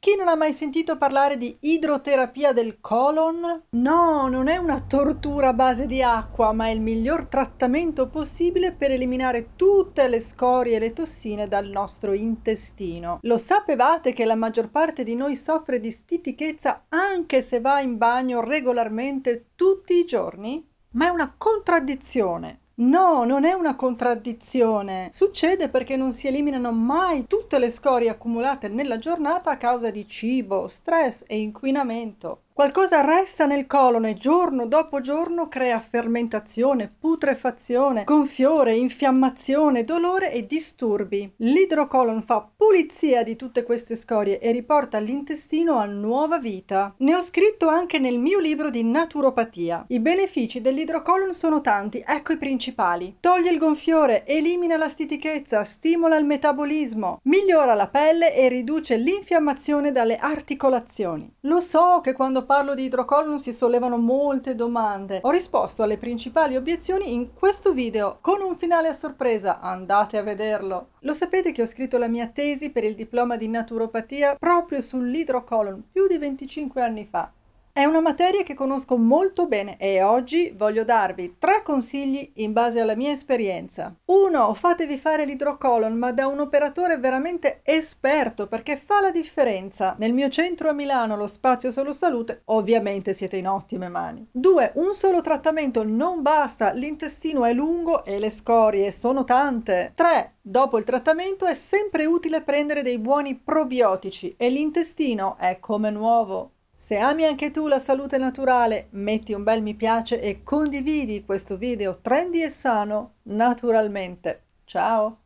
Chi non ha mai sentito parlare di idroterapia del colon? No, non è una tortura a base di acqua, ma è il miglior trattamento possibile per eliminare tutte le scorie e le tossine dal nostro intestino. Lo sapevate che la maggior parte di noi soffre di stitichezza anche se va in bagno regolarmente tutti i giorni? Ma è una contraddizione. No, non è una contraddizione. Succede perché non si eliminano mai tutte le scorie accumulate nella giornata a causa di cibo, stress e inquinamento. Qualcosa resta nel colon e giorno dopo giorno crea fermentazione, putrefazione, gonfiore, infiammazione, dolore e disturbi. L'idrocolon fa pulizia di tutte queste scorie e riporta l'intestino a nuova vita. Ne ho scritto anche nel mio libro di naturopatia. I benefici dell'idrocolon sono tanti, ecco i principali. Toglie il gonfiore, elimina la stitichezza, stimola il metabolismo, migliora la pelle e riduce l'infiammazione dalle articolazioni. Lo so che quando quando parlo di idrocol si sollevano molte domande. Ho risposto alle principali obiezioni in questo video con un finale a sorpresa, andate a vederlo. Lo sapete che ho scritto la mia tesi per il diploma di naturopatia proprio sull'idrocolon più di 25 anni fa. È una materia che conosco molto bene e oggi voglio darvi tre consigli in base alla mia esperienza. 1. fatevi fare l'idrocolon ma da un operatore veramente esperto perché fa la differenza. Nel mio centro a Milano, lo spazio solo salute, ovviamente siete in ottime mani. 2. un solo trattamento non basta, l'intestino è lungo e le scorie sono tante. 3. Dopo il trattamento è sempre utile prendere dei buoni probiotici e l'intestino è come nuovo. Se ami anche tu la salute naturale, metti un bel mi piace e condividi questo video trendy e sano naturalmente. Ciao!